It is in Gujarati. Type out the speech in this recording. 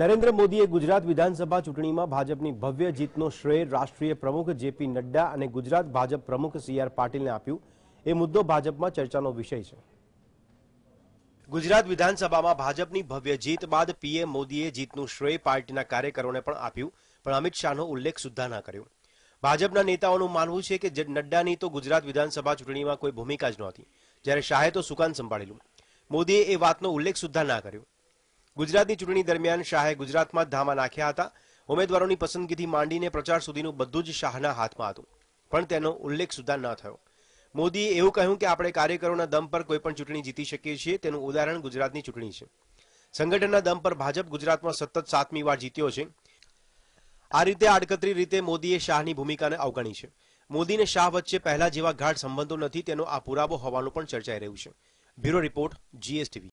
નરેન્દ્ર મોદીએ ગુજરાત વિધાનસભા ચૂંટણીમાં ભાજપની ભવ્ય જીતનો શ્રેય રાષ્ટ્રીય પ્રમુખ જેપી નડ્ડા અને ગુજરાત ભાજપ પ્રમુખ સી આર પાટીલને આપ્યું એ મુદ્દો ભાજપમાં ચર્ચાનો વિષય છે ગુજરાત વિધાનસભામાં ભાજપની ભવ્ય જીત બાદ પીએમ મોદીએ જીતનું શ્રેય પાર્ટીના કાર્યકરોને પણ આપ્યું પણ અમિત શાહનો ઉલ્લેખ સુદ્ધા ના કર્યો ભાજપના નેતાઓનું માનવું છે કે નડ્ડાની તો ગુજરાત વિધાનસભા ચૂંટણીમાં કોઈ ભૂમિકા જ નહોતી જ્યારે શાહે તો સુકાન સંભાળેલું મોદીએ એ વાતનો ઉલ્લેખ સુદ્ધા ના કર્યો ગુજરાતની ચૂંટણી દરમિયાન શાહે ગુજરાતમાં ધામા નાખ્યા હતા ઉમેદવારોની પસંદગીથી માંડીને પ્રચાર સુધીનું બધું જ શાહના હાથમાં હતું પણ તેનો ઉલ્લેખ સુધા ન થયો મોદીએ એવું કહ્યું કે આપણે કાર્યકરોના દમ પર કોઈ પણ ચૂંટણી જીતી શકીએ છીએ તેનું ઉદાહરણ ગુજરાતની ચૂંટણી છે સંગઠનના દમ પર ભાજપ ગુજરાતમાં સતત સાતમી વાર જીત્યો છે આ રીતે આડકતરી રીતે મોદીએ શાહની ભૂમિકાને અવગણી છે મોદીને શાહ વચ્ચે પહેલા જેવા ગાઢ સંબંધો નથી તેનો આ પુરાવો હોવાનું પણ ચર્ચાઈ રહ્યું છે બ્યુરો રિપોર્ટ જીએસટીવી